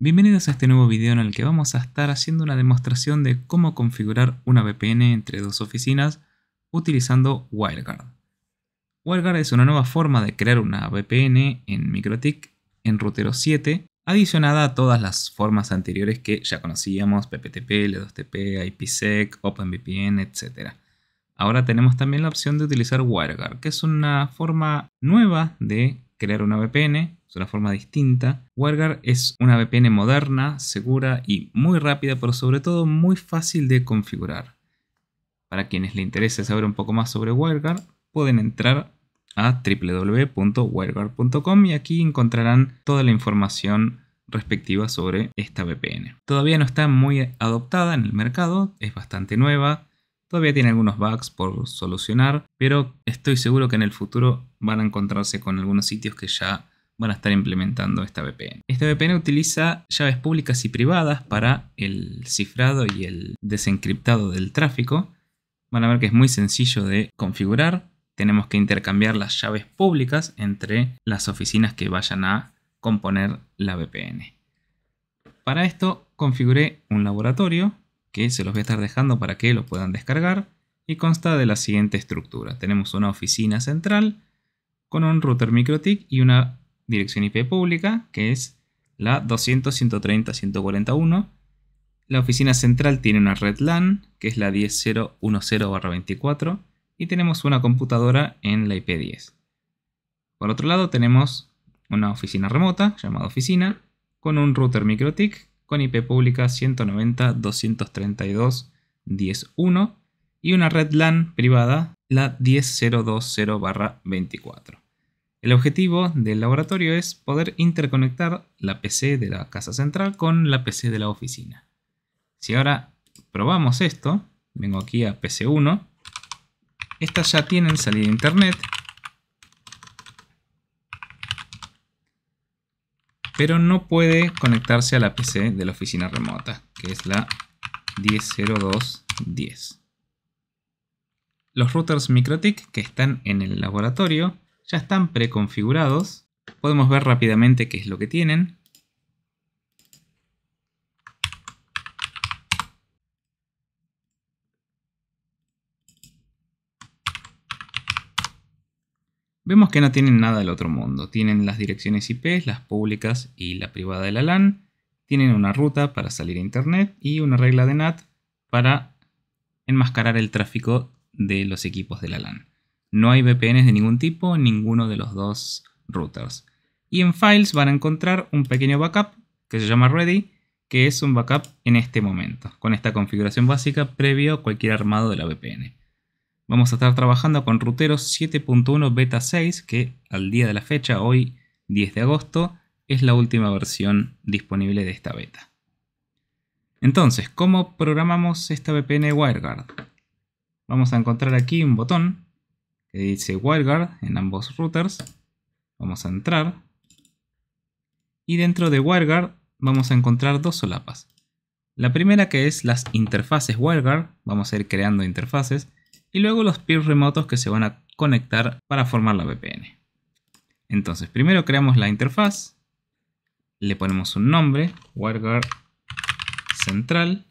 Bienvenidos a este nuevo video en el que vamos a estar haciendo una demostración de cómo configurar una VPN entre dos oficinas utilizando WireGuard. WireGuard es una nueva forma de crear una VPN en MikroTik en Rutero 7, adicionada a todas las formas anteriores que ya conocíamos, PPTP, L2TP, IPsec, OpenVPN, etc. Ahora tenemos también la opción de utilizar WireGuard, que es una forma nueva de crear una VPN, es una forma distinta. WireGuard es una VPN moderna, segura y muy rápida, pero sobre todo muy fácil de configurar. Para quienes les interese saber un poco más sobre WireGuard, pueden entrar a www.wireguard.com y aquí encontrarán toda la información respectiva sobre esta VPN. Todavía no está muy adoptada en el mercado, es bastante nueva, Todavía tiene algunos bugs por solucionar, pero estoy seguro que en el futuro van a encontrarse con algunos sitios que ya van a estar implementando esta VPN. Esta VPN utiliza llaves públicas y privadas para el cifrado y el desencriptado del tráfico. Van a ver que es muy sencillo de configurar. Tenemos que intercambiar las llaves públicas entre las oficinas que vayan a componer la VPN. Para esto configuré un laboratorio que se los voy a estar dejando para que lo puedan descargar y consta de la siguiente estructura. Tenemos una oficina central con un router MikroTik y una dirección IP pública que es la 200.130.141. La oficina central tiene una red LAN que es la 10.010/24 y tenemos una computadora en la IP10. Por otro lado tenemos una oficina remota llamada oficina con un router MikroTik con IP pública 190.232.10.1 y una red LAN privada, la 10020-24. El objetivo del laboratorio es poder interconectar la PC de la casa central con la PC de la oficina. Si ahora probamos esto, vengo aquí a PC1, estas ya tienen salida a internet pero no puede conectarse a la PC de la oficina remota, que es la 100210. Los routers MikroTik que están en el laboratorio ya están preconfigurados. Podemos ver rápidamente qué es lo que tienen. Vemos que no tienen nada del otro mundo. Tienen las direcciones IP, las públicas y la privada de la LAN. Tienen una ruta para salir a Internet y una regla de NAT para enmascarar el tráfico de los equipos de la LAN. No hay VPNs de ningún tipo ninguno de los dos routers. Y en files van a encontrar un pequeño backup que se llama Ready, que es un backup en este momento, con esta configuración básica previo a cualquier armado de la VPN. Vamos a estar trabajando con ruteros 7.1 beta 6, que al día de la fecha, hoy 10 de agosto, es la última versión disponible de esta beta. Entonces, ¿cómo programamos esta VPN WireGuard? Vamos a encontrar aquí un botón que dice WireGuard en ambos routers. Vamos a entrar. Y dentro de WireGuard vamos a encontrar dos solapas. La primera que es las interfaces WireGuard. Vamos a ir creando interfaces y luego los peers remotos que se van a conectar para formar la VPN. Entonces, primero creamos la interfaz, le ponemos un nombre, WireGuard Central.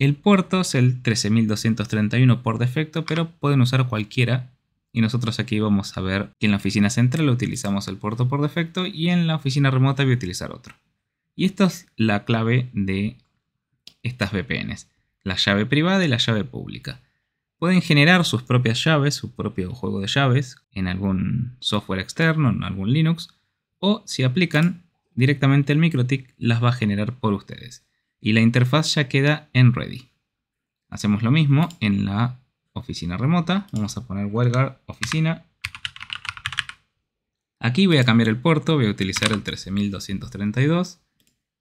El puerto es el 13231 por defecto, pero pueden usar cualquiera. Y nosotros aquí vamos a ver que en la oficina central utilizamos el puerto por defecto y en la oficina remota voy a utilizar otro. Y esta es la clave de estas VPNs, la llave privada y la llave pública. Pueden generar sus propias llaves, su propio juego de llaves, en algún software externo, en algún Linux, o si aplican directamente el MikroTik, las va a generar por ustedes. Y la interfaz ya queda en Ready. Hacemos lo mismo en la oficina remota. Vamos a poner WireGuard oficina. Aquí voy a cambiar el puerto, voy a utilizar el 13232.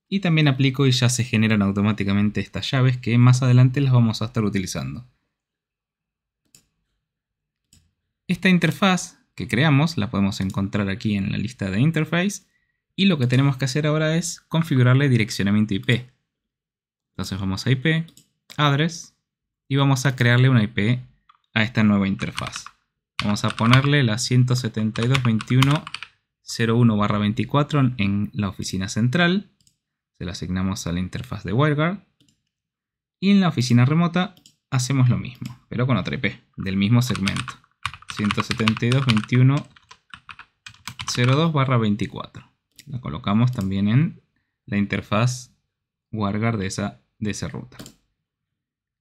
Y también aplico y ya se generan automáticamente estas llaves que más adelante las vamos a estar utilizando. Esta interfaz que creamos la podemos encontrar aquí en la lista de interface y lo que tenemos que hacer ahora es configurarle direccionamiento IP. Entonces vamos a IP, address y vamos a crearle una IP a esta nueva interfaz. Vamos a ponerle la 172.21.01/24 en la oficina central. Se la asignamos a la interfaz de WireGuard. Y en la oficina remota hacemos lo mismo, pero con otra IP, del mismo segmento. 172.21.02 24. La colocamos también en la interfaz WarGuard de, esa, de esa ruta.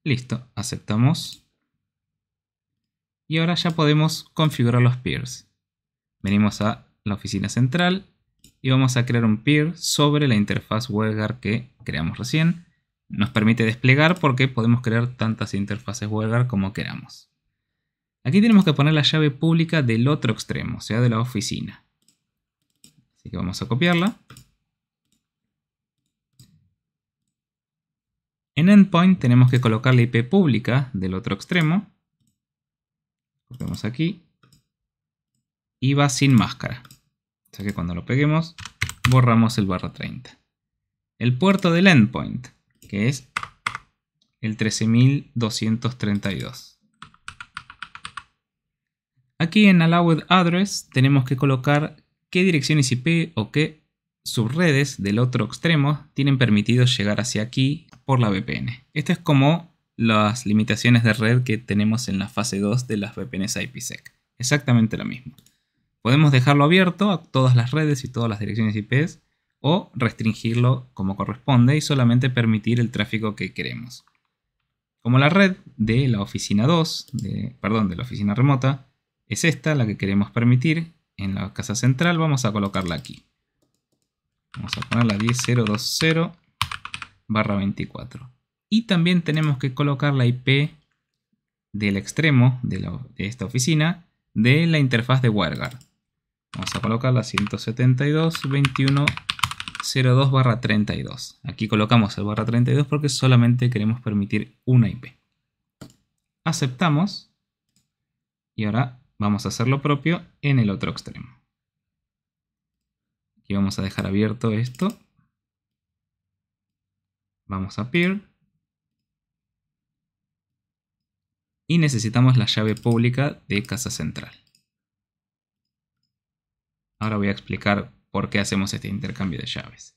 Listo, aceptamos. Y ahora ya podemos configurar los peers. Venimos a la oficina central y vamos a crear un peer sobre la interfaz WebGuard que creamos recién. Nos permite desplegar porque podemos crear tantas interfaces WebGuard como queramos. Aquí tenemos que poner la llave pública del otro extremo, o sea, de la oficina. Así que vamos a copiarla. En endpoint tenemos que colocar la IP pública del otro extremo. Copiamos aquí. Y va sin máscara. O sea que cuando lo peguemos, borramos el barra 30. El puerto del endpoint, que es el 13232. Aquí en Allowed Address tenemos que colocar qué direcciones IP o qué subredes del otro extremo tienen permitido llegar hacia aquí por la VPN. Esto es como las limitaciones de red que tenemos en la fase 2 de las VPNs IPsec. Exactamente lo mismo. Podemos dejarlo abierto a todas las redes y todas las direcciones IPs o restringirlo como corresponde y solamente permitir el tráfico que queremos. Como la red de la oficina 2, de, perdón, de la oficina remota, es esta la que queremos permitir. En la casa central vamos a colocarla aquí. Vamos a ponerla 10020 barra 24. Y también tenemos que colocar la IP del extremo de, esta oficina de la interfaz de WireGuard. Vamos a colocarla 172.21.02 barra 32. Aquí colocamos el barra 32 porque solamente queremos permitir una IP. Aceptamos. Y ahora Vamos a hacer lo propio en el otro extremo. Aquí vamos a dejar abierto esto. Vamos a peer. Y necesitamos la llave pública de casa central. Ahora voy a explicar por qué hacemos este intercambio de llaves.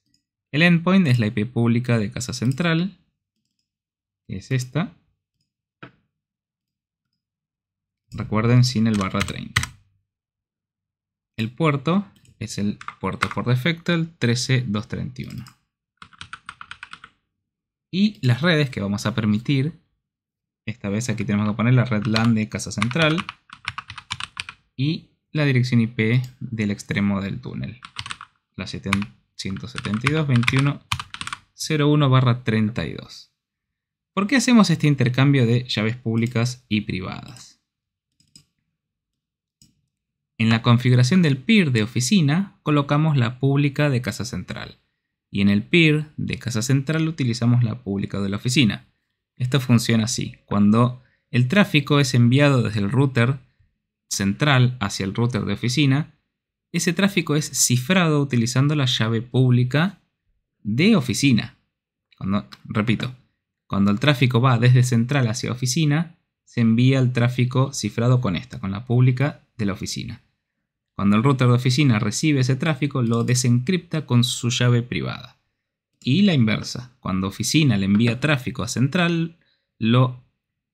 El endpoint es la IP pública de casa central, es esta. Recuerden sin el barra 30. El puerto es el puerto por defecto, el 13231. Y las redes que vamos a permitir. Esta vez aquí tenemos que poner la red LAN de casa central. Y la dirección IP del extremo del túnel. La 172.21.01 32. ¿Por qué hacemos este intercambio de llaves públicas y privadas? En la configuración del peer de oficina colocamos la pública de casa central y en el peer de casa central utilizamos la pública de la oficina. Esto funciona así. Cuando el tráfico es enviado desde el router central hacia el router de oficina, ese tráfico es cifrado utilizando la llave pública de oficina. repito, cuando el tráfico va desde central hacia oficina, se envía el tráfico cifrado con esta, con la pública de la oficina. Cuando el router de oficina recibe ese tráfico, lo desencripta con su llave privada. Y la inversa, cuando oficina le envía tráfico a central, lo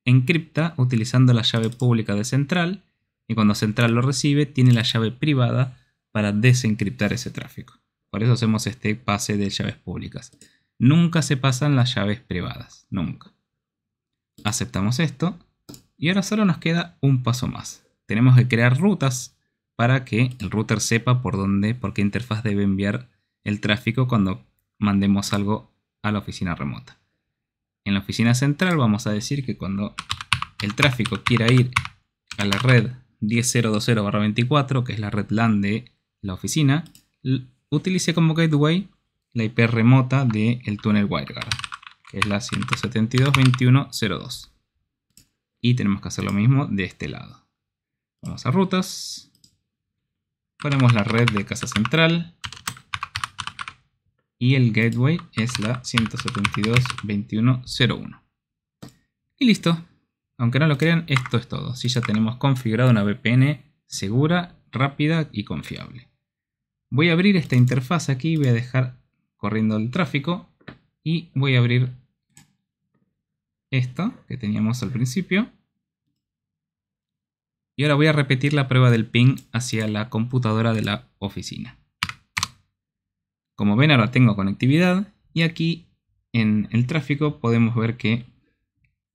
encripta utilizando la llave pública de central y cuando central lo recibe tiene la llave privada para desencriptar ese tráfico. Por eso hacemos este pase de llaves públicas. Nunca se pasan las llaves privadas, nunca. Aceptamos esto y ahora solo nos queda un paso más. Tenemos que crear rutas para que el router sepa por dónde, por qué interfaz debe enviar el tráfico cuando mandemos algo a la oficina remota. En la oficina central vamos a decir que cuando el tráfico quiera ir a la red 10020-24, que es la red LAN de la oficina, utilice como gateway la IP remota del túnel WireGuard, que es la 172.21.02. Y tenemos que hacer lo mismo de este lado. Vamos a rutas, Ponemos la red de casa central. Y el gateway es la 172.21.01. Y listo. Aunque no lo crean, esto es todo. Si ya tenemos configurada una VPN segura, rápida y confiable. Voy a abrir esta interfaz aquí, voy a dejar corriendo el tráfico y voy a abrir esto que teníamos al principio. Y ahora voy a repetir la prueba del ping hacia la computadora de la oficina. Como ven ahora tengo conectividad y aquí en el tráfico podemos ver que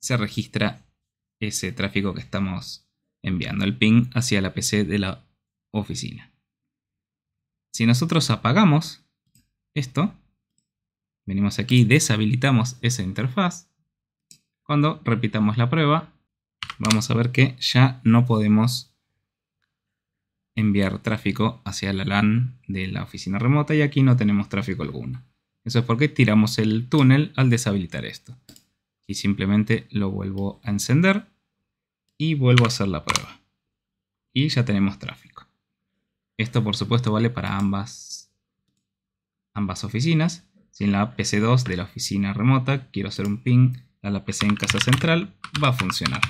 se registra ese tráfico que estamos enviando, el ping hacia la PC de la oficina. Si nosotros apagamos esto, venimos aquí, y deshabilitamos esa interfaz, cuando repitamos la prueba, vamos a ver que ya no podemos enviar tráfico hacia la LAN de la oficina remota y aquí no tenemos tráfico alguno. Eso es porque tiramos el túnel al deshabilitar esto. Y simplemente lo vuelvo a encender y vuelvo a hacer la prueba. Y ya tenemos tráfico. Esto por supuesto vale para ambas, oficinas. Si en la PC2 de la oficina remota quiero hacer un ping a la PC en casa central, va a funcionar.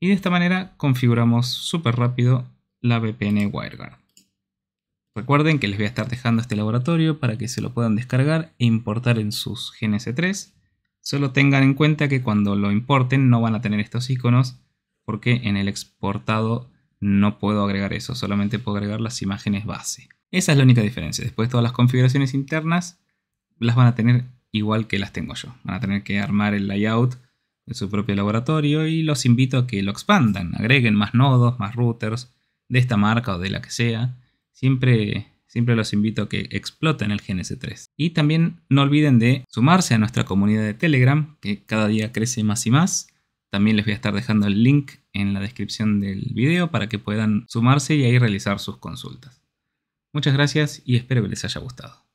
Y de esta manera configuramos súper rápido la VPN WireGuard. Recuerden que les voy a estar dejando este laboratorio para que se lo puedan descargar e importar en sus GNS3. Solo tengan en cuenta que cuando lo importen no van a tener estos iconos porque en el exportado no puedo agregar eso, solamente puedo agregar las imágenes base. Esa es la única diferencia. Después todas las configuraciones internas las van a tener igual que las tengo yo. Van a tener que armar el layout en su propio laboratorio y los invito a que lo expandan, agreguen más nodos, más routers de esta marca o de la que sea. Siempre, siempre los invito a que exploten el GNS3. Y también no olviden de sumarse a nuestra comunidad de Telegram, que cada día crece más y más. También les voy a estar dejando el link en la descripción del video para que puedan sumarse y ahí realizar sus consultas. Muchas gracias y espero que les haya gustado.